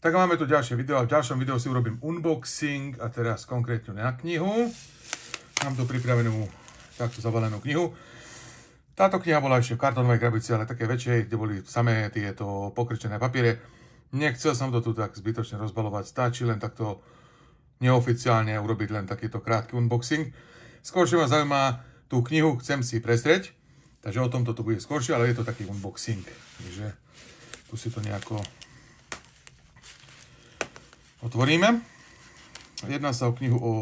Tak máme tu ďalšie video a v ďalšom videu si urobím unboxing a teraz konkrétne na knihu. Mám tu pripravenú takto zabalenú knihu. Táto kniha bola ešte v kartónovej krabici, ale také väčšej, kde boli samé tieto pokrčené papiere. Nechcel som to tu tak zbytočne rozbalovať, stačí len takto neoficiálne urobiť len takýto krátky unboxing. Skôršie ma zaujíma tú knihu, chcem si presrieť, takže o tomto tu bude skôršie, ale je to taký unboxing, takže tu si to nejako otvoríme. Jedná sa o knihu o,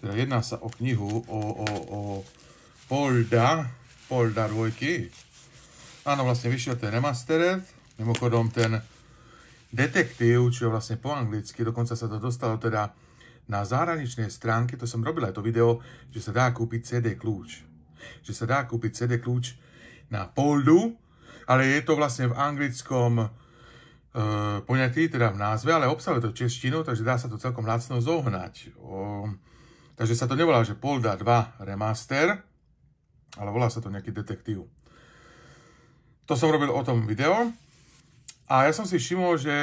teda jedná sa o knihu o, o, o Polda, Polda dvojky. Áno, vlastne vyšiel ten remastered, mimochodom ten detektív, čo je vlastne po anglicky, dokonca sa to dostalo teda na zahraničnej stránke, to som robil aj to video, že sa dá kúpiť CD kľúč. Že sa dá kúpiť CD kľúč na poldu, ale je to vlastne v anglickom Ehm, poňatý, teda v názve, ale obsahuje to češtinu, takže dá sa to celkom lacno zohnať. O, ehm, takže sa to nevolá, že Polda 2 remaster, ale volá sa to nejaký detektív. To som robil o tom video. A ja som si všimol, že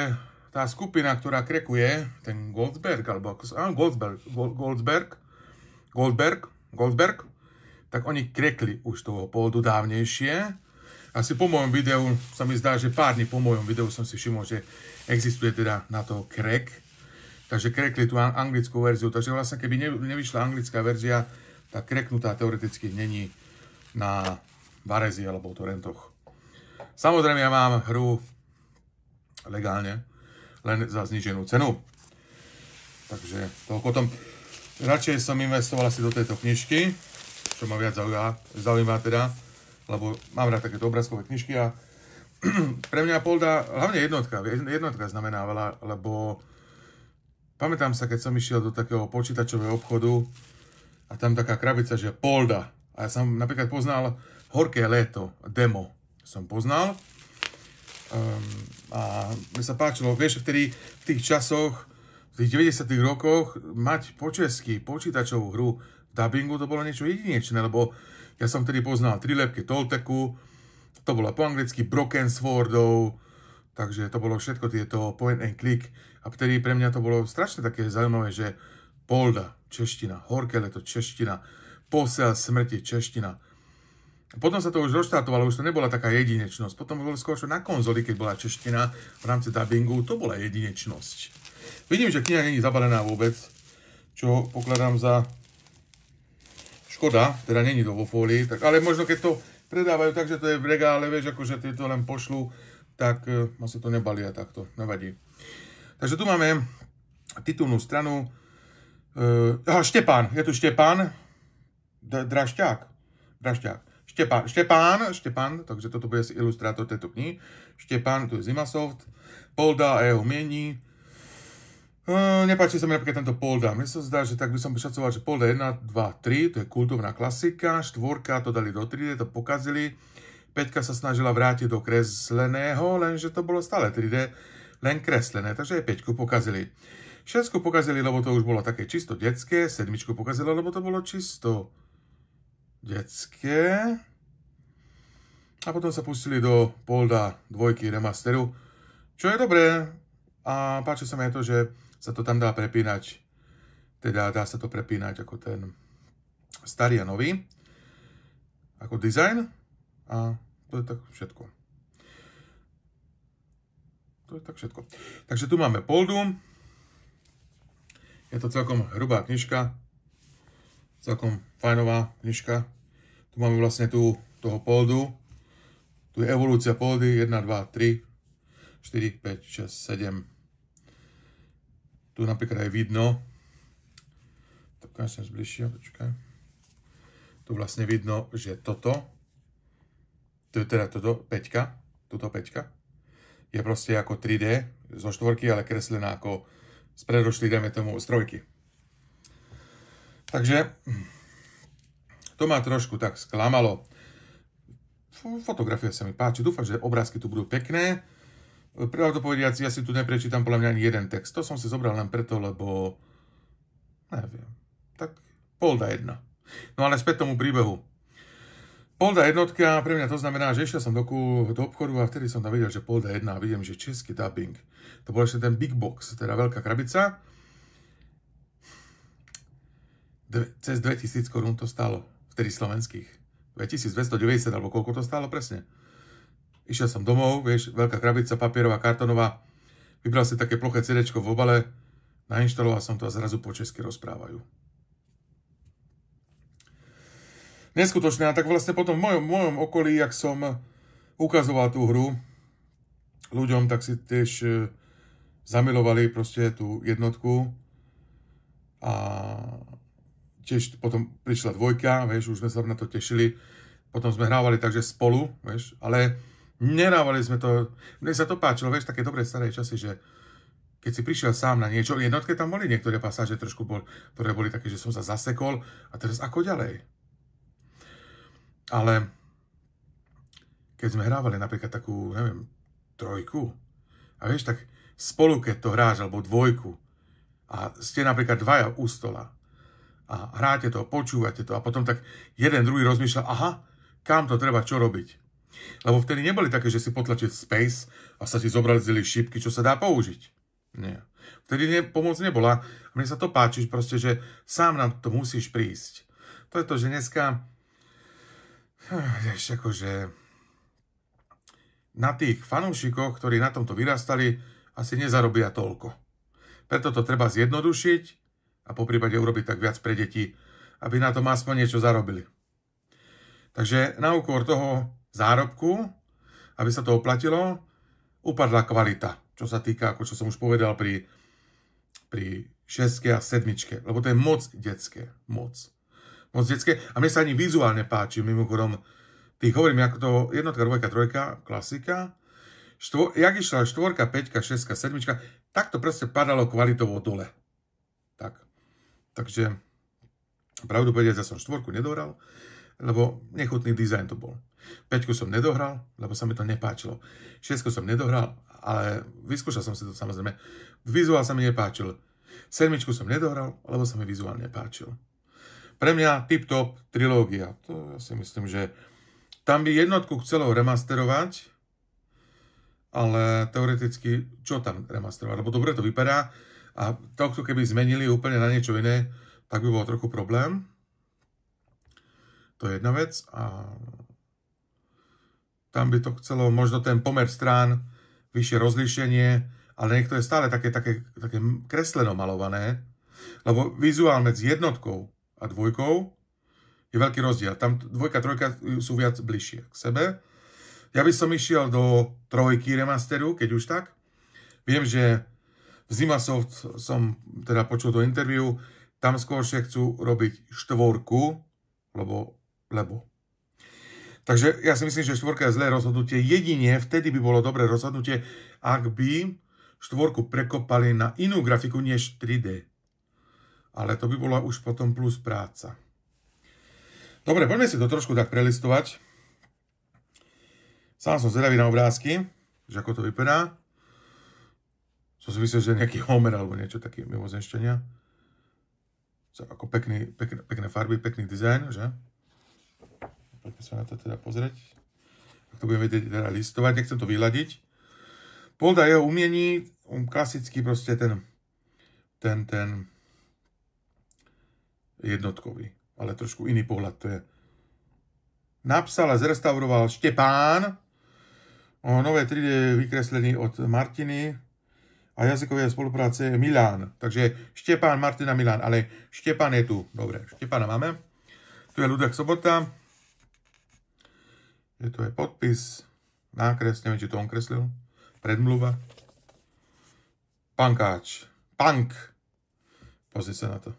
tá skupina, ktorá krekuje, ten Goldberg, alebo ako sa, Goldberg, Goldberg, Goldberg, Goldberg, tak oni krekli už toho poldu dávnejšie asi po mojom videu, sa mi zdá, že pár dní po mojom videu som si všimol, že existuje teda na to crack. Takže crackli tú anglickú verziu. Takže vlastne keby nevyšla anglická verzia, tak cracknutá teoreticky není na Varezi alebo Torrentoch. Samozrejme ja mám hru legálne, len za zniženú cenu. Takže toľko tom. Radšej som investoval asi do tejto knižky, čo ma viac zaujíma, zaujíma teda lebo mám rád takéto obrázkové knižky a pre mňa Polda, hlavne jednotka, jednotka znamená veľa, lebo pamätám sa, keď som išiel do takého počítačového obchodu a tam taká krabica, že Polda. A ja som napríklad poznal Horké léto, demo som poznal. Um, a mi sa páčilo, vieš, vtedy v tých časoch, v tých 90 rokoch, mať po česky počítačovú hru, dubbingu to bolo niečo jedinečné, lebo ja som tedy poznal trilepky Tolteku, to bolo po anglicky Broken Swordov, takže to bolo všetko tieto point and click a vtedy pre mňa to bolo strašne také zaujímavé, že Polda, čeština, horké leto, čeština, posel smrti, čeština. Potom sa to už roštartovalo, už to nebola taká jedinečnosť. Potom bolo skôr na konzoli, keď bola čeština v rámci dubbingu, to bola jedinečnosť. Vidím, že kniha není zabalená vôbec, čo pokladám za Škoda, teda není to vo fólii, tak, ale možno keď to predávajú tak, že to je v regále, vieš, akože ty to len pošlu, tak ma e, asi to nebalia takto, nevadí. Takže tu máme titulnú stranu. E, aha, Štepán, je tu Štepán, Drašťák, Drašťák. Štepán, Štepán, Štepán, takže toto bude si ilustrátor tejto knihy. Štepán, tu je Zimasoft, Polda a jeho miení, Uh, nepáči sa mi napríklad tento polda. Mne sa zdá, že tak by som vyšacoval, že polda 1, 2, 3, to je kultovná klasika, štvorka to dali do 3D, to pokazili, peťka sa snažila vrátiť do kresleného, lenže to bolo stále 3D, len kreslené, takže aj peťku pokazili. Šesku pokazili, lebo to už bolo také čisto detské, sedmičku pokazilo, lebo to bolo čisto detské. A potom sa pustili do polda dvojky remasteru, čo je dobré a páči sa mi aj to, že sa to tam dá prepínať. Teda dá sa to prepínať ako ten starý a nový. Ako design A to je tak všetko. To je tak všetko. Takže tu máme poldu. Je to celkom hrubá knižka. Celkom fajnová knižka. Tu máme vlastne tu toho poldu. Tu je evolúcia poldy 1, 2, 3, 4, 5, 6, 7, tu napríklad aj vidno, to som zbližšia, počkaj. Tu vlastne vidno, že toto, to je teda toto, peťka, tuto peťka, je proste ako 3D zo štvorky, ale kreslená ako z predošli, dajme tomu, z trojky. Takže to ma trošku tak sklamalo. Fotografia sa mi páči, dúfam, že obrázky tu budú pekné. Pravdu povediac, ja si tu neprečítam podľa mňa ani jeden text. To som si zobral len preto, lebo... Neviem. Tak polda jedna. No ale späť tomu príbehu. Polda jednotka, pre mňa to znamená, že išiel som do, do obchodu a vtedy som tam videl, že polda jedna a vidím, že český dubbing. To bol ešte ten big box, teda veľká krabica. Dve, cez 2000 korún to stalo, vtedy slovenských. 2290 alebo koľko to stalo presne. Išiel som domov, vieš, veľká krabica papierová, kartonová. Vybral si také ploché CD v obale, nainštaloval som to a zrazu po česky rozprávajú. Neskutočné. A tak vlastne potom v mojom, mojom okolí, jak som ukazoval tú hru ľuďom, tak si tiež e, zamilovali proste tú jednotku a tiež potom prišla dvojka, vieš, už sme sa na to tešili, potom sme hrávali takže spolu, vieš, ale Nerávali sme to. Mne sa to páčilo, vieš, také dobré staré časy, že keď si prišiel sám na niečo, jednotke tam boli niektoré pasáže trošku, bol, ktoré boli také, že som sa zasekol a teraz ako ďalej. Ale keď sme hrávali napríklad takú, neviem, trojku, a vieš, tak spolu, keď to hráš, alebo dvojku, a ste napríklad dvaja u stola a hráte to, počúvate to a potom tak jeden druhý rozmýšľa, aha, kam to treba, čo robiť. Lebo vtedy neboli také, že si potlačil space a sa ti zobrali zeli šípky, čo sa dá použiť. Nie. Vtedy ne, pomoc nebola. A mne sa to páči, proste, že sám nám to musíš prísť. To je to, že dneska... Vieš, akože... Na tých fanúšikoch, ktorí na tomto vyrastali, asi nezarobia toľko. Preto to treba zjednodušiť a po prípade urobiť tak viac pre deti, aby na tom aspoň niečo zarobili. Takže na úkor toho zárobku, aby sa to oplatilo, upadla kvalita, čo sa týka, ako čo som už povedal, pri, pri šeske a sedmičke, lebo to je moc detské, moc. Moc detské a mne sa ani vizuálne páči, mimochodom, tých hovorím, ako to jednotka, dvojka, trojka, klasika, Štvo, jak išla štvorka, peťka, šestka, sedmička, tak to proste padalo kvalitovo dole. Tak. Takže, pravdu povedať, ja som štvorku nedohral, lebo nechutný dizajn to bol. Peťku som nedohral, lebo sa mi to nepáčilo. Šesku som nedohral, ale vyskúšal som si to samozrejme. Vizuál sa mi nepáčil. Sedmičku som nedohral, lebo sa mi vizuál nepáčil. Pre mňa tip-top trilógia. To ja si myslím, že tam by jednotku chcelo remasterovať, ale teoreticky čo tam remasterovať? Lebo dobre to vypadá a tohto keby zmenili úplne na niečo iné, tak by bol trochu problém. To je jedna vec a tam by to chcelo možno ten pomer strán, vyššie rozlíšenie, ale niekto je stále také, také, také kresleno malované, lebo vizuál medzi jednotkou a dvojkou je veľký rozdiel. Tam dvojka, trojka sú viac bližšie k sebe. Ja by som išiel do trojky remasteru, keď už tak. Viem, že v Zimasoft som teda počul do interviu, tam skôršie chcú robiť štvorku, lebo lebo. Takže ja si myslím, že štvorka je zlé rozhodnutie. Jedine vtedy by bolo dobré rozhodnutie, ak by štvorku prekopali na inú grafiku než 3D. Ale to by bola už potom plus práca. Dobre, poďme si to trošku tak prelistovať. Sám som zvedavý na obrázky, že ako to vypadá. Som si myslel, že nejaký Homer alebo niečo také mimozenšťania. Ako pekný, pekné, pekné farby, pekný dizajn, že? Poďme sa na to teda pozrieť. Ak to budeme vedieť teda listovať, nechcem to vyladiť. Polda jeho umiení, on klasický proste ten, ten, ten jednotkový, ale trošku iný pohľad to je. Napsal a zrestauroval Štepán, o nové 3D vykreslený od Martiny, a jazykové spolupráce je Milán. Takže Štepán, Martina, Milán. Ale Štepán je tu. Dobre, Štepána máme. Tu je Ludek Sobota. Je tu je podpis, nákres, neviem, či to on kreslil, predmluva. Pankáč. Pank. Pozri sa na to.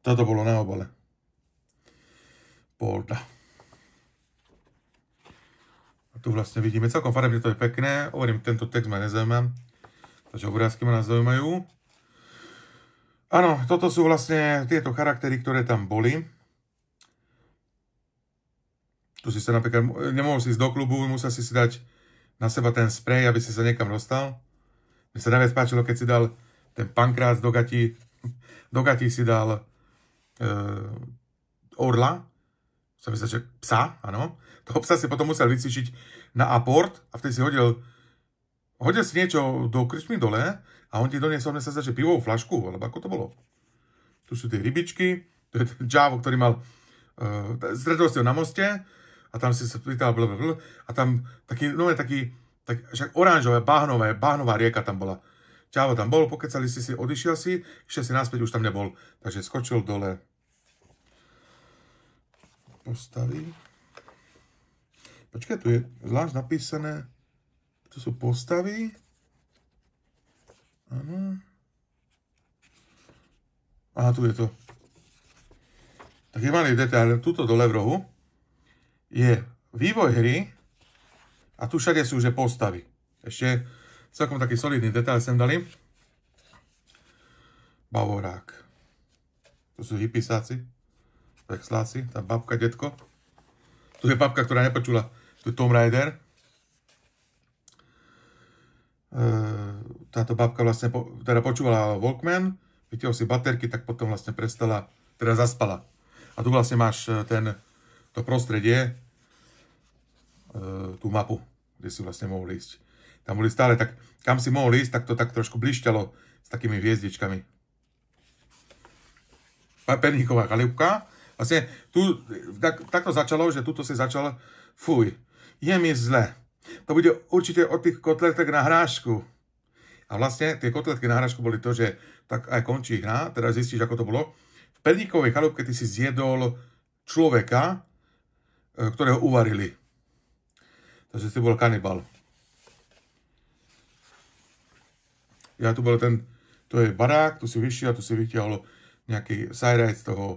Toto bolo na obale. Polda. A tu vlastne vidíme celkom farebne, to je pekné. Hovorím, tento text ma nezaujíma. Takže obrázky ma nás zaujímajú. Áno, toto sú vlastne tieto charaktery, ktoré tam boli. Tu si sa napríklad, nemohol si ísť do klubu, musel si si dať na seba ten sprej, aby si sa niekam dostal. Mne sa najviac páčilo, keď si dal ten pankrác do gatí, do gatí si dal e, orla, sa myslel, že psa, áno. Toho psa si potom musel vycvičiť na aport a vtedy si hodil, hodil si niečo do krčmy dole a on ti doniesol, mne sa zdá, že pivovú flašku, alebo ako to bolo. Tu sú tie rybičky, to je ten džávo, ktorý mal uh, stretol ho na moste, a tam si sa pýtal bl, a tam taký, no je taký, tak, však oranžové, báhnové, báhnová rieka tam bola. Čavo tam bol, pokecali si si, odišiel si, išiel si naspäť, už tam nebol. Takže skočil dole. Postavy. Počkaj, tu je zvlášť napísané, tu sú postavy. Áno. Aha, tu je to. Taký malý detail, tuto dole v rohu je vývoj hry a tu všade sú že postavy. Ešte celkom taký solidný detail sem dali. Bavorák. To sú hypisáci, vexláci, tá babka, detko. Tu je babka, ktorá nepočula. Tu je Tomb Raider. E, táto babka vlastne, teda počúvala Walkman, vytiaľ si baterky, tak potom vlastne prestala, teda zaspala. A tu vlastne máš e, ten, to prostredie, Eh, tú mapu, kde si vlastne mohol ísť. Tam boli stále tak, kam si mohol ísť, tak to tak trošku blišťalo s takými hviezdičkami. Perníková chalúbka. Vlastne tu, tak, takto začalo, že tuto si začal, fuj, je mi zle. To bude určite od tých kotletek na hrášku. A vlastne tie kotletky na hrášku boli to, že tak aj končí hra, teda zistíš, ako to bolo. V Perníkovej chalúbke ty si zjedol človeka, eh, ktorého uvarili Takže si bol kanibal. Ja tu bol ten, to je barák, tu si vyšiel, tu si vytiahol nejaký sajrajc toho e,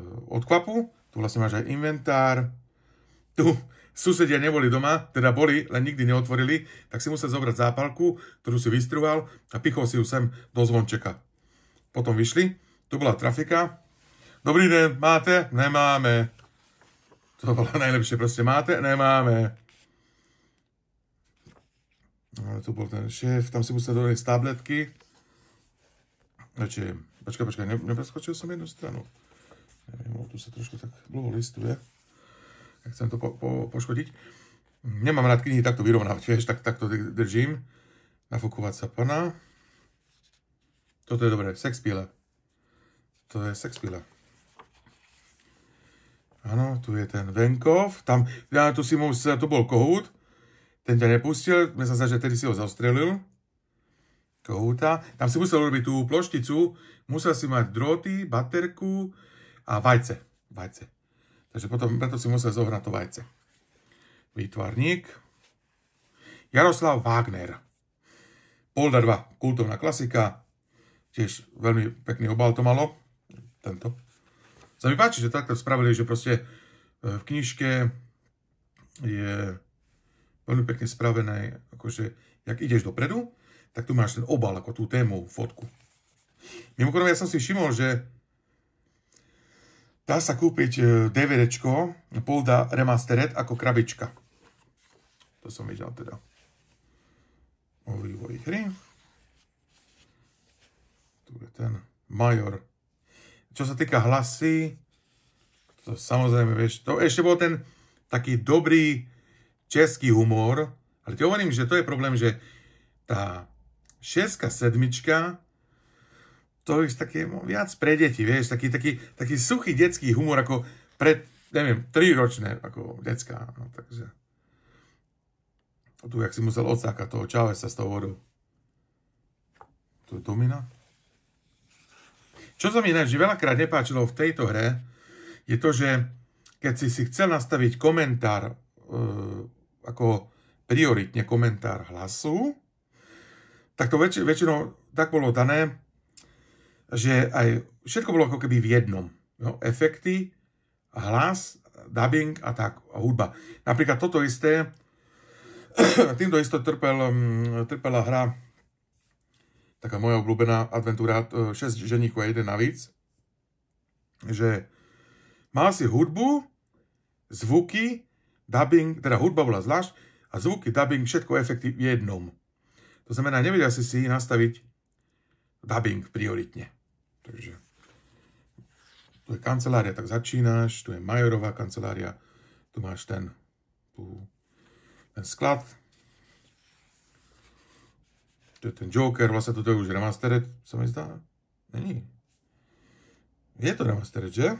eh, odkvapu. Tu vlastne máš aj inventár. Tu susedia neboli doma, teda boli, len nikdy neotvorili, tak si musel zobrať zápalku, ktorú si vystruval a pichol si ju sem do zvončeka. Potom vyšli, tu bola trafika. Dobrý deň, máte? Nemáme. To bolo najlepšie, proste máte? Nemáme. Ale tu bol ten šéf, tam si musel z tabletky. Znači, počkaj, počka, ne, nepreskočil som jednu stranu. Neviem, tu sa trošku tak dlho listuje. Ja chcem to po, po, poškodiť. Nemám rád knihy takto vyrovnávať, vieš, tak, takto držím. Nafukovať sa plná. Toto je dobré, sex píle. To je sex píle. Áno, tu je ten venkov, tam, ja, tu si musel, to bol kohút, ten ťa nepustil, sme sa že tedy si ho zastrelil. Kohúta. Tam si musel robiť tú plošticu, musel si mať droty, baterku a vajce. Vajce. Takže potom, preto si musel zohrať to vajce. Výtvarník. Jaroslav Wagner. Polda 2, kultovná klasika. Tiež veľmi pekný obal to malo. Tento. Sa mi páči, že takto spravili, že proste e, v knižke je veľmi pekne spravené, akože, jak ideš dopredu, tak tu máš ten obal, ako tú tému, fotku. Mimochodom, ja som si všimol, že dá sa kúpiť e, DVDčko Polda Remastered ako krabička. To som videl teda. O vývoji hry. Tu je ten Major. Čo sa týka hlasy, to samozrejme, vieš, to ešte bol ten taký dobrý český humor, ale ti hovorím, že to je problém, že tá šeska, sedmička, to je také no, viac pre deti, vieš, taký, taký, taký suchý detský humor, ako pre, neviem, triročné, ako detská, no takže. A tu, jak si musel odsákať toho Čávesa z toho vodu. To je domina. Čo sa mi ináč veľakrát nepáčilo v tejto hre, je to, že keď si si chcel nastaviť komentár e, ako prioritne komentár hlasu, tak to väč- väčšinou tak bolo dané, že aj všetko bolo ako keby v jednom. No, Efekty, hlas, dubbing a tak, a hudba. Napríklad toto isté, týmto isto trpel, mm, trpela hra, taká moja obľúbená adventúra 6 e, ženíkov a jeden navíc, že mal si hudbu, zvuky dubbing, teda hudba bola zvlášť a zvuky, dubbing, všetko efekty v jednom. To znamená, nevedel si si nastaviť dubbing prioritne. Takže tu je kancelária, tak začínaš, tu je majorová kancelária, tu máš ten, tu, ten sklad, tu je ten Joker, vlastne toto je už remastered, sa mi zdá. Není. Je to remastered, že?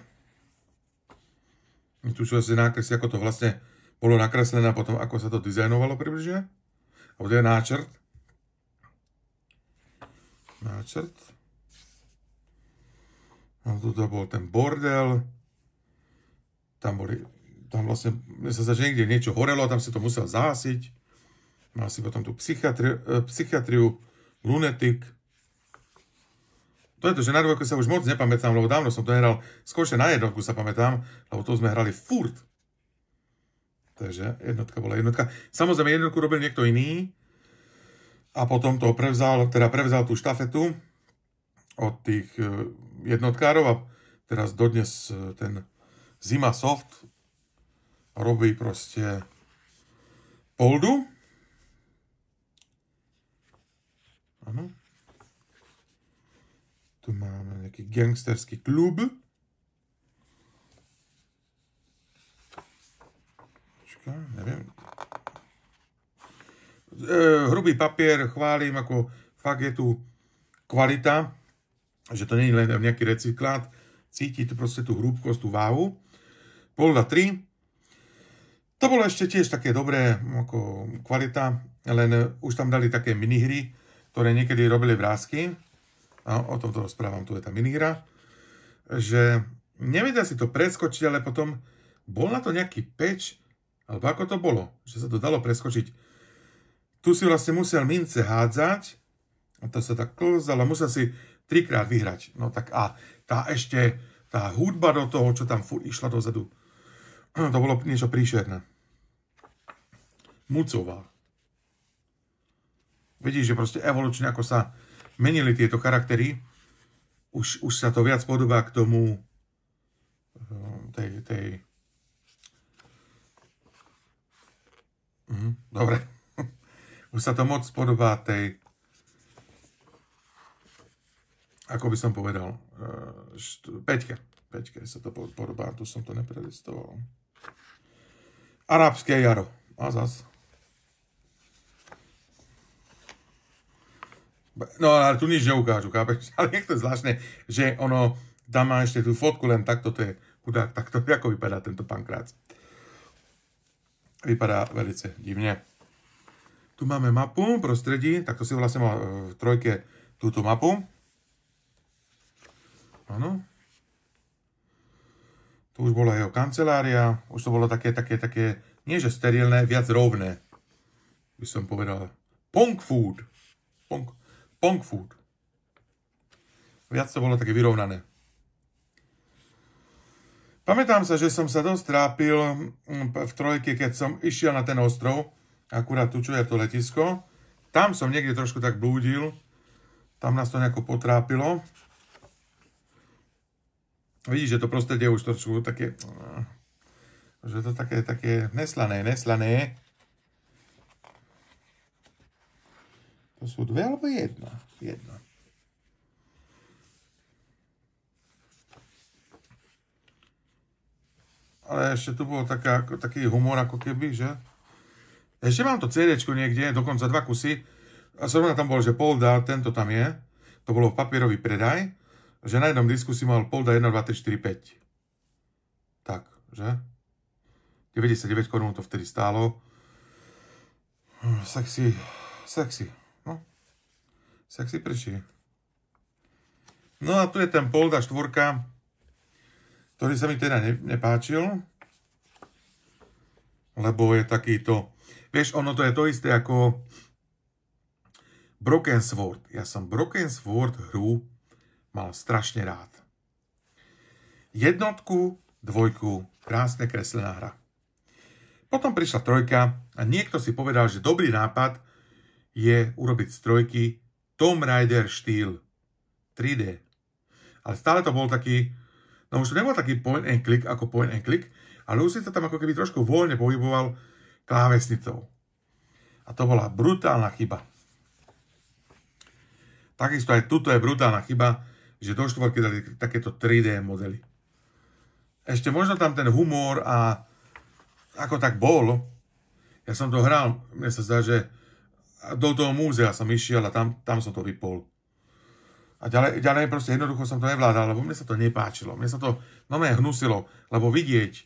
Tu sú asi nákresy, ako to vlastne bolo nakreslené potom, ako sa to dizajnovalo približne. A to je náčrt. Náčrt. A no, tu bol ten bordel. Tam boli, tam vlastne, mne sa zdá, že niekde niečo horelo, tam si to musel zásiť. Mal si potom tú psychiatri, e, psychiatriu, lunetik. To je to, že na dvojku sa už moc nepamätám, lebo dávno som to hral, skôršie na jednotku sa pamätám, lebo to sme hrali furt. Takže jednotka bola jednotka. Samozrejme, jednotku robil niekto iný a potom to prevzal, teda prevzal tú štafetu od tých e, jednotkárov a teraz dodnes e, ten Zima Soft robí proste poldu. Áno. Tu máme nejaký gangsterský klub. No, neviem. E, hrubý papier chválim, ako fakt je tu kvalita, že to nie je len nejaký recyklát, cíti tu proste tú hrúbkosť, tú váhu. Polda 3, to bolo ešte tiež také dobré ako kvalita, len už tam dali také minihry, ktoré niekedy robili vrázky. A o tomto rozprávam, tu je tá minihra. Že nevedia si to preskočiť, ale potom bol na to nejaký peč, alebo ako to bolo, že sa to dalo preskočiť. Tu si vlastne musel mince hádzať, a to sa tak klzalo, musel si trikrát vyhrať. No tak a tá ešte, tá hudba do toho, čo tam furt išla dozadu, to bolo niečo príšerné. Mucová. Vidíš, že proste evolučne, ako sa menili tieto charaktery, už, už sa to viac podobá k tomu eh, tej, tej Mhm, dobre. Už sa to moc podobá tej, ako by som povedal, eh, št- peťke. Peťke sa to podobá, tu som to neprelistoval. Arabské jaro. A zas. No ale tu nič neukážu, chápeš? Ale je to zvláštne, že ono, tam má ešte tú fotku len takto, to je chudák, takto, ako vypadá tento pankrác. Vypadá velice divne. Tu máme mapu prostredí, takto si vlastne mal e, v trojke túto mapu. Áno. Tu už bola jeho kancelária, už to bolo také, také, také, nie že sterilné, viac rovné. By som povedal. Punk food. Punk, punk food. Viac to bolo také vyrovnané. Pamätám sa, že som sa dosť trápil mm, v trojke, keď som išiel na ten ostrov, akurát tu, čo je to letisko. Tam som niekde trošku tak blúdil, tam nás to nejako potrápilo. Vidíš, že to prostredie už trošku také, mm, že to také, také neslané, neslané. To sú dve alebo jedna? Jedna. ale ešte tu bol taká, ako, taký humor ako keby, že? Ešte mám to CD niekde, dokonca dva kusy. A som tam bol, že Polda, tento tam je. To bolo v papierový predaj. Že na jednom disku si mal Polda 1, 2, 3, 4, 5. Tak, že? 99 korun to vtedy stálo. Sexy, sexy, no. Sexy prší. No a tu je ten Polda 4 ktorý sa mi teda nepáčil, lebo je takýto... Vieš, ono to je to isté ako Broken Sword. Ja som Broken Sword hru mal strašne rád. Jednotku, dvojku, krásne kreslená hra. Potom prišla trojka a niekto si povedal, že dobrý nápad je urobiť z trojky Tomb Raider štýl 3D. Ale stále to bol taký No už to nebol taký point and click ako point and click, ale už si to tam ako keby trošku voľne pohyboval klávesnicou. A to bola brutálna chyba. Takisto aj tuto je brutálna chyba, že do štvorky dali takéto 3D modely. Ešte možno tam ten humor a ako tak bol. Ja som to hral, mne sa zdá, že do toho múzea som išiel a tam, tam som to vypol. A ďalej, ďalej proste jednoducho som to nevládal, lebo mne sa to nepáčilo. Mne sa to normálne hnusilo, lebo vidieť e,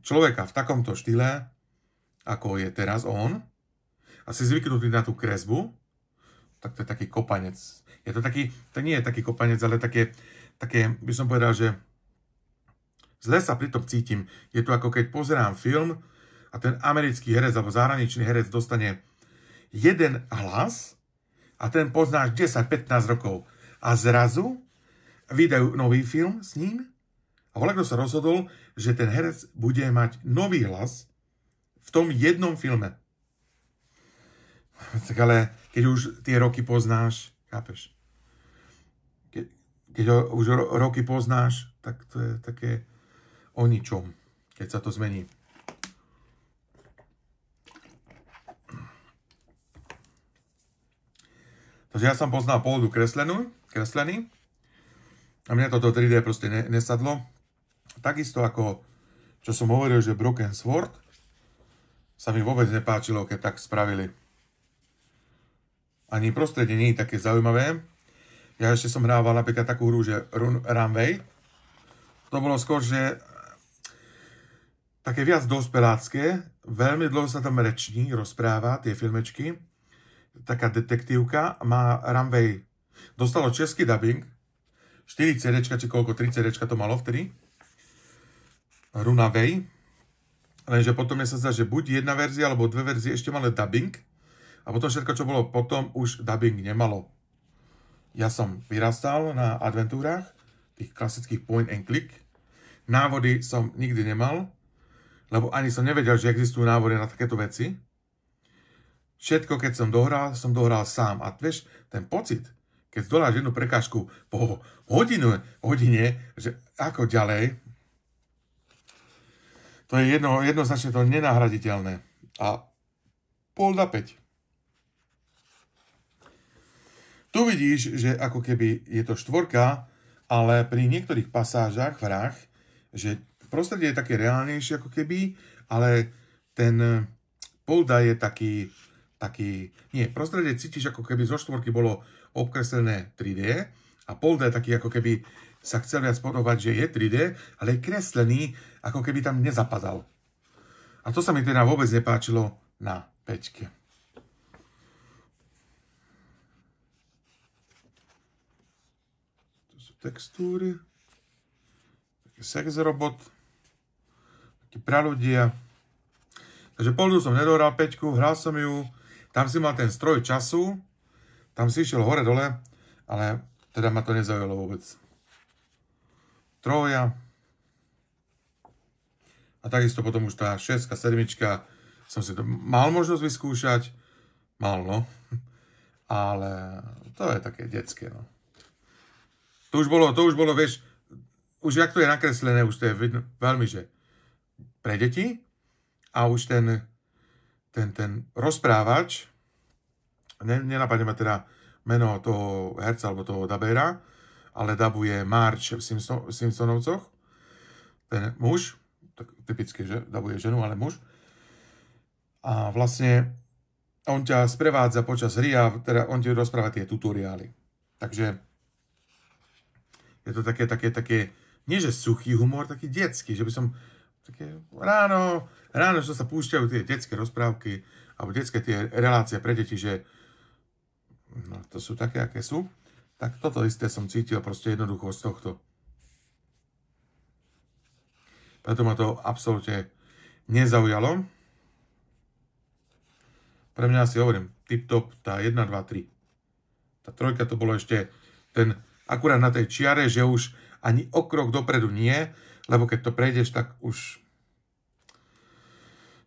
človeka v takomto štýle, ako je teraz on, a si zvyknutý na tú kresbu, tak to je taký kopanec. Je to taký, to nie je taký kopanec, ale také, také by som povedal, že zle sa pritom cítim. Je to ako keď pozerám film a ten americký herec alebo zahraničný herec dostane jeden hlas a ten poznáš 10-15 rokov. A zrazu vydajú nový film s ním a Volakdo sa rozhodol, že ten herec bude mať nový hlas v tom jednom filme. Tak ale keď už tie roky poznáš, chápeš? Ke, keď ho, už roky poznáš, tak to je také o ničom, keď sa to zmení. Takže ja som poznal pôvodu kreslenú, kreslený a mne toto 3D proste ne, nesadlo. Takisto ako, čo som hovoril, že Broken Sword sa mi vôbec nepáčilo, keď tak spravili. Ani prostredie nie je také zaujímavé. Ja ešte som hrával napríklad takú hru, že Run, Runway. To bolo skôr, že také viac dospelácké, veľmi dlho sa tam reční, rozpráva tie filmečky taká detektívka, má Runway. Dostalo český dubbing, 4 CD, či koľko, 3 CD to malo vtedy. Runaway. Lenže potom mi sa zdá, že buď jedna verzia, alebo dve verzie ešte malé dubbing. A potom všetko, čo bolo potom, už dubbing nemalo. Ja som vyrastal na adventúrach, tých klasických point and click. Návody som nikdy nemal, lebo ani som nevedel, že existujú návody na takéto veci. Všetko, keď som dohral, som dohral sám. A vieš, ten pocit, keď zdoláš jednu prekážku po hodinu, hodine, že ako ďalej, to je jedno, jednoznačne to nenahraditeľné. A pol na päť. Tu vidíš, že ako keby je to štvorka, ale pri niektorých pasážach v hrách, že prostredie je také reálnejšie ako keby, ale ten polda je taký taký, nie, prostredie cítiš ako keby zo štvorky bolo obkreslené 3D a pol D taký ako keby sa chcel viac podobať, že je 3D, ale je kreslený, ako keby tam nezapadal. A to sa mi teda vôbec nepáčilo na pečke. To sú textúry. Taký sex robot. Taký praludia. Takže poldu som nedohral pečku, hral som ju, tam si mal ten stroj času, tam si išiel hore-dole, ale teda ma to nezaujalo vôbec. Troja. A takisto potom už tá šestka, sedmička som si to mal možnosť vyskúšať. Mal, no. Ale to je také detské, no. To už bolo, to už bolo, vieš, už jak to je nakreslené, už to je vidno, veľmi, že pre deti a už ten ten, ten rozprávač, ne, nenapadne ma teda meno toho herca alebo toho dabera, ale dabuje March v Simpson, Simpsonovcoch, ten muž, tak typicky, že dabuje ženu, ale muž. A vlastne on ťa sprevádza počas hry a teda on ti rozpráva tie tutoriály. Takže je to také, také, také, nie že suchý humor, taký detský, že by som také ráno, ráno, čo sa púšťajú tie detské rozprávky, alebo detské tie relácie pre deti, že no, to sú také, aké sú, tak toto isté som cítil proste jednoducho z tohto. Preto ma to absolútne nezaujalo. Pre mňa si hovorím, tip-top, tá 1, 2, 3. Tá trojka to bolo ešte ten, akurát na tej čiare, že už ani o krok dopredu nie, lebo keď to prejdeš, tak už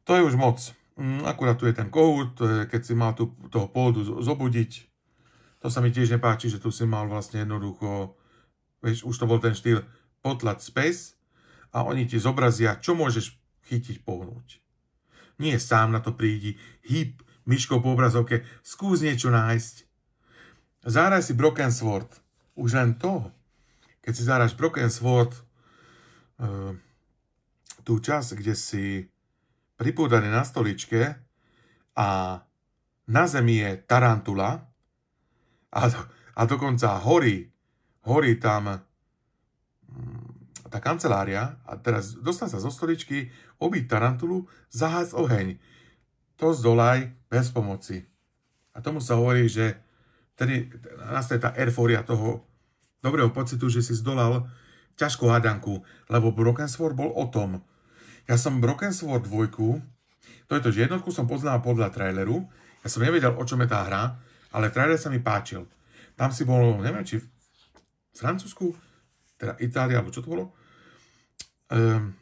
to je už moc. Mm, akurát tu je ten kohút, keď si mal tu toho pôdu zobudiť. To sa mi tiež nepáči, že tu si mal vlastne jednoducho, vieš, už to bol ten štýl potlať space a oni ti zobrazia, čo môžeš chytiť, pohnúť. Nie sám na to prídi, hýb myškou po obrazovke, skús niečo nájsť. Záraj si Broken Sword. Už len to, keď si záraš Broken Sword, eh, tú časť, kde si pripúdaný na stoličke a na zemi je tarantula a, a dokonca horí, horí tam mm, tá kancelária a teraz dostane sa zo stoličky, obí tarantulu, zaház oheň. To zdolaj bez pomoci. A tomu sa hovorí, že tedy nastaje tá erfória toho dobrého pocitu, že si zdolal ťažkú hádanku, lebo Sword bol o tom, ja som Broken Sword 2, to je to, že jednotku som poznal podľa traileru, ja som nevedel, o čom je tá hra, ale trailer sa mi páčil. Tam si bol, neviem, či v Francúzsku, teda Itália, alebo čo to bolo. Ehm,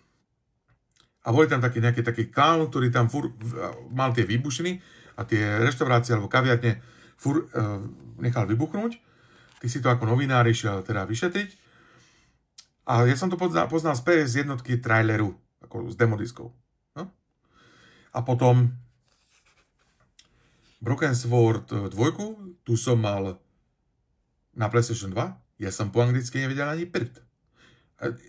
a boli tam taký nejaký taký clown, ktorý tam fur, mal tie výbušiny a tie reštaurácie alebo kaviarne fur, e, nechal vybuchnúť. Ty si to ako novinár išiel teda vyšetriť. A ja som to poznal, poznal z PS jednotky traileru ako s demodiskou. No? Hm? A potom Broken Sword 2, eh, tu som mal na PlayStation 2, ja som po anglicky nevedel ani prd.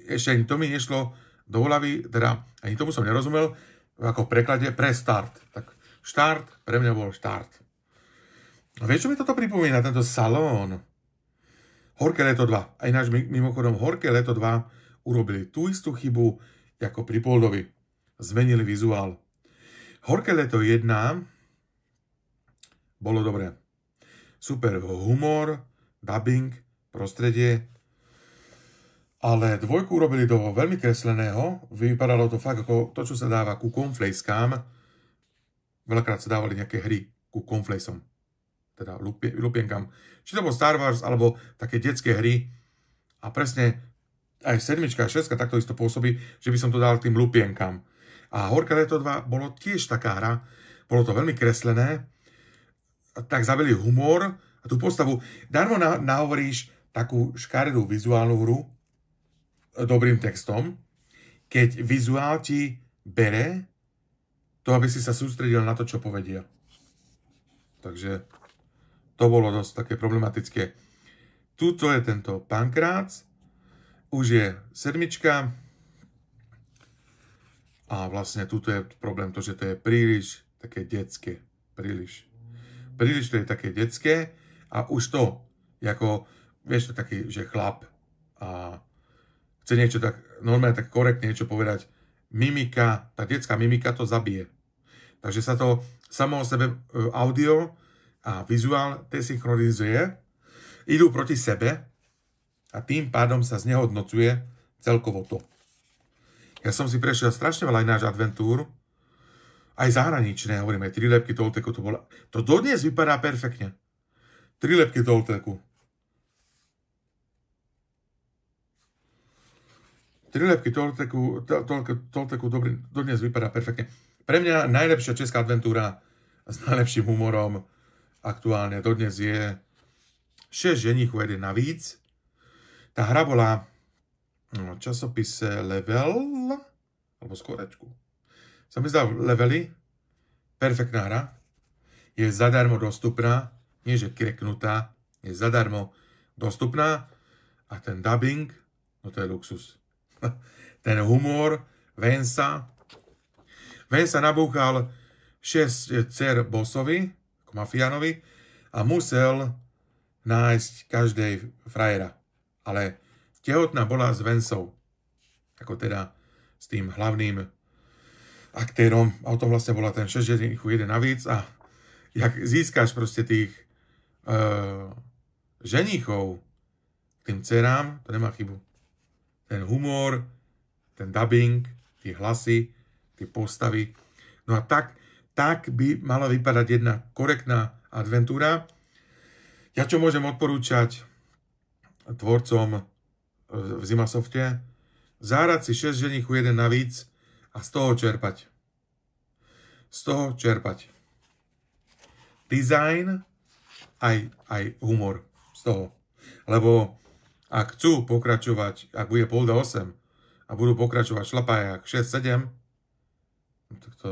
Ešte ani to mi nešlo do hlavy, teda ani tomu som nerozumel, ako v preklade pre start. Tak štart pre mňa bol štart. No vieš, čo mi toto pripomína, tento salón? Horké leto 2. A ináč mimochodom Horké leto 2 urobili tú istú chybu, ako pri Poldovi. Zmenili vizuál. Horké leto 1 bolo dobré. Super humor, dubbing, prostredie, ale dvojku urobili do veľmi kresleného, vypadalo to fakt ako to, čo sa dáva ku konflejskám. Veľakrát sa dávali nejaké hry ku konflejsom, teda lupienkam. Či to bol Star Wars, alebo také detské hry. A presne aj sedmička a šeska takto isto pôsobí, že by som to dal tým lupienkam. A Horka Leto 2 bolo tiež taká hra, bolo to veľmi kreslené, tak zabili humor a tú postavu. Darmo na, nahovoríš takú škaredú vizuálnu hru e, dobrým textom, keď vizuál ti bere to, aby si sa sústredil na to, čo povedia. Takže to bolo dosť také problematické. Tuto je tento pankrác, už je sedmička a vlastne tuto je problém to, že to je príliš také detské. Príliš. Príliš to je také detské a už to, ako, vieš to taký, že chlap a chce niečo tak, normálne tak korektne niečo povedať, mimika, tá detská mimika to zabije. Takže sa to samo o sebe e, audio a vizuál desynchronizuje, idú proti sebe, a tým pádom sa znehodnocuje celkovo to. Ja som si prešiel strašne veľa aj adventúr, aj zahraničné, hovoríme, tri lepky Tolteku to bola. To dodnes vypadá perfektne. Tri lepky Tolteku. Tri lepky Tolteku, Tolteku dobrý, dodnes vypadá perfektne. Pre mňa najlepšia česká adventúra s najlepším humorom aktuálne dodnes je 6 ženichov, jeden navíc, tá hra bola v no, časopise Level, alebo skorečku. Sa mi zdá Levely, perfektná hra, je zadarmo dostupná, nie že kreknutá, je zadarmo dostupná a ten dubbing, no to je luxus. ten humor Vensa, Vensa nabúchal 6 dcer bosovi, mafianovi, a musel nájsť každej frajera ale tehotná bola s Vensou, ako teda s tým hlavným aktérom a o tom vlastne bola ten 6 jeden navíc a jak získáš proste tých e, ženichov tým dcerám, to nemá chybu. Ten humor, ten dubbing, tie hlasy, tie postavy. No a tak, tak by mala vypadať jedna korektná adventúra. Ja čo môžem odporúčať? tvorcom e, v Zimasofte, zárať si 6 ženichu jeden navíc a z toho čerpať. Z toho čerpať. Design aj, aj humor z toho. Lebo ak chcú pokračovať, ak bude do 8 a budú pokračovať šlapajak 6-7, no tak to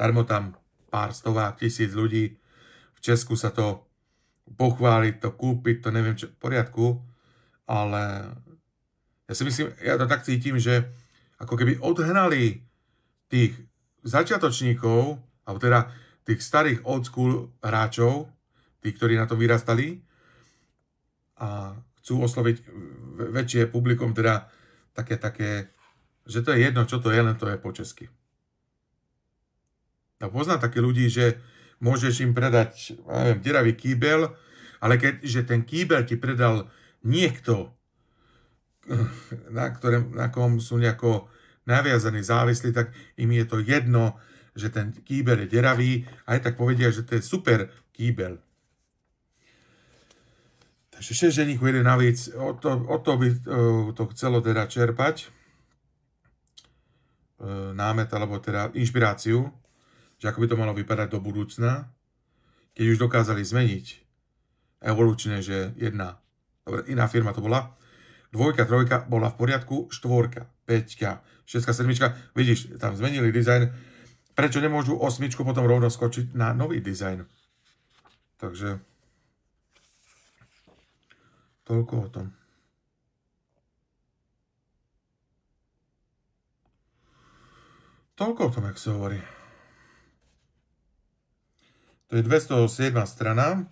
darmo tam pár stovák tisíc ľudí v Česku sa to pochváliť to, kúpiť to, neviem čo, v poriadku, ale ja si myslím, ja to tak cítim, že ako keby odhnali tých začiatočníkov, alebo teda tých starých old school hráčov, tí, ktorí na to vyrastali a chcú osloviť väčšie publikum, teda také, také, že to je jedno, čo to je, len to je po česky. Ja poznám také ľudí, že môžeš im predať, neviem, deravý kýbel, ale keďže ten kýbel ti predal niekto, na, ktorém, na kom sú nejako naviazaní, závislí, tak im je to jedno, že ten kýbel je deravý, aj tak povedia, že to je super kýbel. Takže 6 ženíkov, jeden navíc, o to, o to by e, to chcelo teda čerpať e, námet, alebo teda inšpiráciu že ako by to malo vypadať do budúcna, keď už dokázali zmeniť evolučne, že jedna, dobre, iná firma to bola, dvojka, trojka bola v poriadku, štvorka, peťka, šestka, sedmička, vidíš, tam zmenili dizajn, prečo nemôžu osmičku potom rovno skočiť na nový dizajn? Takže toľko o tom. Toľko o tom, jak sa hovorí. To je 207. strana.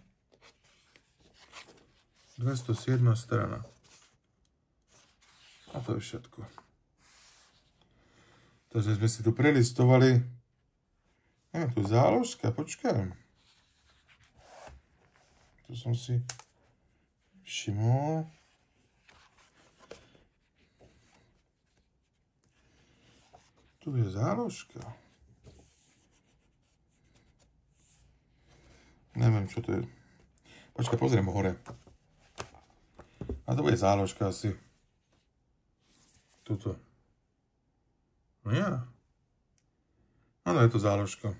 207. strana. A to je všetko. Takže sme si tu prelistovali. A tu záložka, počkaj. Tu som si všimol. Tu je záložka. Neviem, čo to je. Počkaj, pozriem hore. A to bude záložka asi. Tuto. No ja. Áno, je to záložka.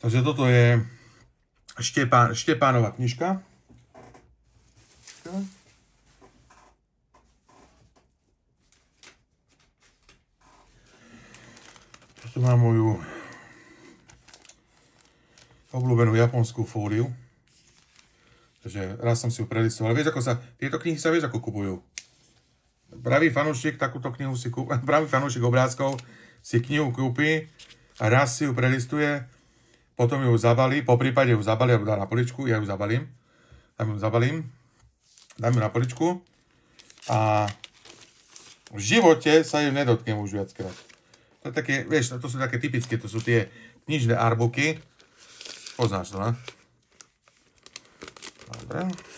Takže toto je Štepán, Štepánova knižka. Toto má moju obľúbenú japonskú fóliu. Takže raz som si ju prelistoval. Vieš, ako sa, tieto knihy sa vieš, ako kupujú. Pravý fanúšik takúto knihu si kúpi, pravý fanúšik obrázkov si knihu kúpi a raz si ju prelistuje, potom ju zabalí, po prípade ju zabalí, alebo dá na poličku, ja ju zabalím, dám ju zabalím, dám ju na poličku a v živote sa ju nedotknem už viackrát. To, také, vieš, to sú také typické, to sú tie knižné arbuky, Poznáš to, ne? Dobre. Počkaj.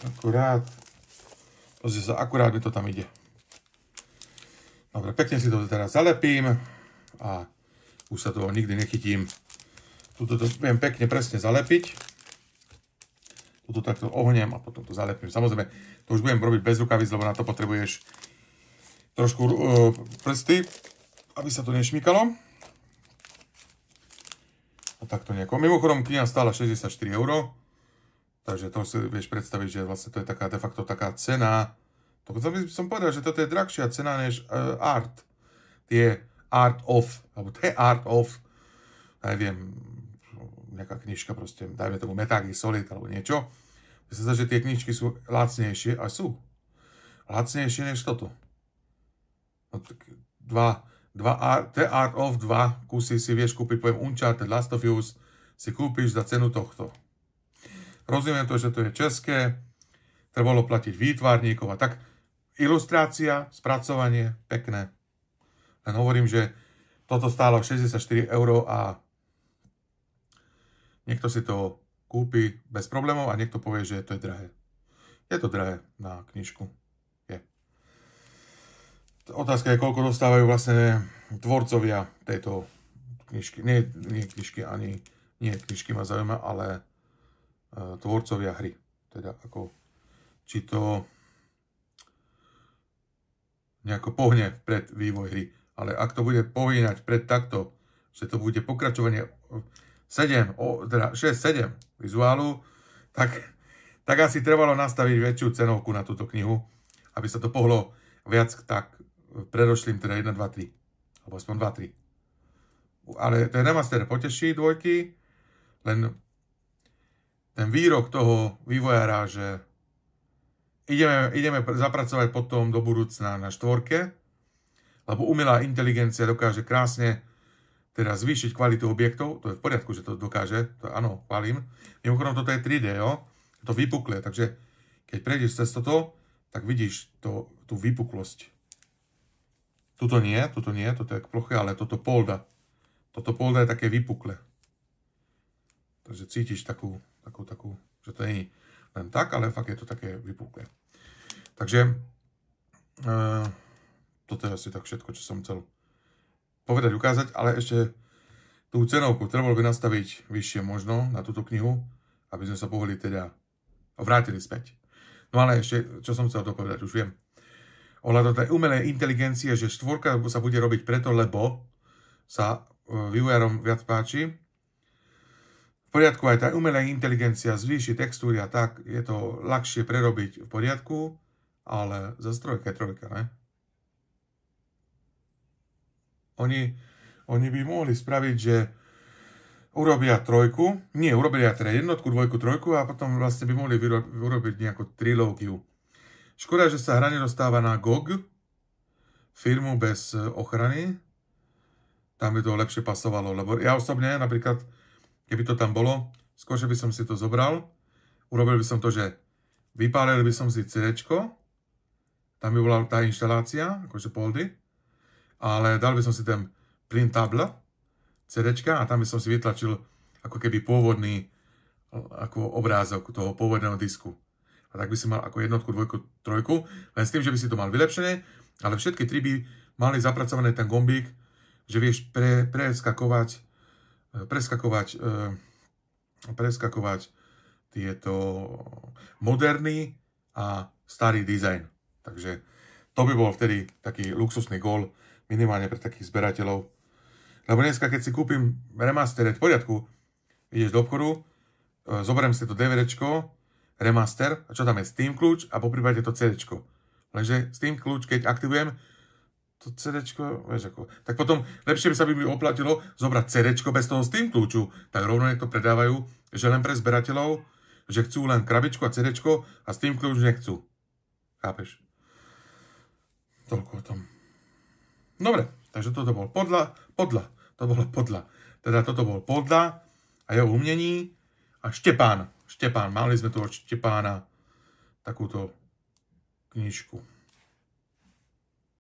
Akurát. Pozri sa, akurát mi to tam ide. Dobre, pekne si to teraz zalepím a už sa toho nikdy nechytím. Tuto to viem pekne presne zalepiť toto takto ohnem a potom to zalepím. Samozrejme, to už budem robiť bez rukavic, lebo na to potrebuješ trošku e, prsty, aby sa to nešmykalo. A takto nejako. Mimochodom, kniha stála 64 eur, takže to si vieš predstaviť, že vlastne to je taká de facto taká cena. To som povedal, že toto je drahšia cena než uh, art. Tie art of, alebo je art of, neviem, nejaká knižka, proste, dajme tomu Metal Solid alebo niečo. Myslím sa, že tie knižky sú lacnejšie, a sú. Lacnejšie než toto. No, tak dva, dva art, The Art of 2 kusy si vieš kúpiť, poviem Uncharted, Last of Us, si kúpiš za cenu tohto. Rozumiem to, že to je české, trebalo platiť výtvarníkov a tak. Ilustrácia, spracovanie, pekné. Len hovorím, že toto stálo 64 eur a Niekto si to kúpi bez problémov a niekto povie, že to je drahé. Je to drahé na knižku. Je. Otázka je, koľko dostávajú vlastne tvorcovia tejto knižky. Nie, nie knižky, ani nie knižky ma zaujíma, ale uh, tvorcovia hry. Teda ako, či to nejako pohne pred vývoj hry. Ale ak to bude pohýnať pred takto, že to bude pokračovanie 7, o, teda 6-7 vizuálu, tak, tak asi trebalo nastaviť väčšiu cenovku na túto knihu, aby sa to pohlo viac tak predošlým, teda 1, 2, 3. Alebo aspoň 2, 3. Ale ten remaster poteší dvojky, len ten výrok toho vývojára, že ideme, ideme zapracovať potom do budúcna na štvorke, lebo umelá inteligencia dokáže krásne teda zvýšiť kvalitu objektov, to je v poriadku, že to dokáže, to áno, chválim. Mimochodom, toto je 3D, jo? to vypukle, takže keď prejdeš cez toto, tak vidíš to, tú vypuklosť. Tuto nie, tuto nie, toto je ploché, ale toto polda. Toto polda je také vypukle. Takže cítiš takú, takú, takú, že to nie je len tak, ale fakt je to také vypukle. Takže e, toto je asi tak všetko, čo som chcel povedať, ukázať, ale ešte tú cenovku trebalo by nastaviť vyššie možno na túto knihu, aby sme sa pohli teda vrátili späť. No ale ešte, čo som chcel dopovedať, už viem. Ohľadom tej umelej inteligencie, že štvorka sa bude robiť preto, lebo sa e, vývojárom viac páči. V poriadku aj tá umelá inteligencia zvýši textúry a tak je to ľahšie prerobiť v poriadku, ale za strojka je trojka, ne? Oni, oni by mohli spraviť, že urobia trojku, nie, urobia teda jednotku, dvojku, trojku a potom vlastne by mohli urobiť nejakú trilógiu. Škoda, že sa hra nedostáva na GOG, firmu bez e, ochrany, tam by to lepšie pasovalo, lebo ja osobne napríklad, keby to tam bolo, skôr, by som si to zobral, urobil by som to, že vypálil by som si CD, tam by bola tá inštalácia, akože poldy, ale dal by som si ten printable CD a tam by som si vytlačil ako keby pôvodný ako obrázok toho pôvodného disku. A tak by si mal ako jednotku, dvojku, trojku, len s tým, že by si to mal vylepšené, ale všetky tri by mali zapracované ten gombík, že vieš pre, preskakovať, e, preskakovať, e, preskakovať tieto moderný a starý dizajn. Takže to by bol vtedy taký luxusný gól minimálne pre takých zberateľov. Lebo dneska, keď si kúpim remaster, v poriadku, ideš do obchodu, e, zoberiem si to DVD. remaster, a čo tam je, Steam kľúč a poprípade to CD. Lenže Steam kľúč, keď aktivujem, to CD. vieš ako, tak potom lepšie by sa by mi oplatilo zobrať CD bez toho Steam kľúču, tak rovno nech to predávajú, že len pre zberateľov, že chcú len krabičku a CD a Steam kľúč nechcú. Chápeš? Toľko o tom. Dobre, takže toto bol podľa, podľa, to bolo podľa. Teda toto bol podľa a jeho umnení a Štepán. Štepán, mali sme tu od Štepána takúto knižku.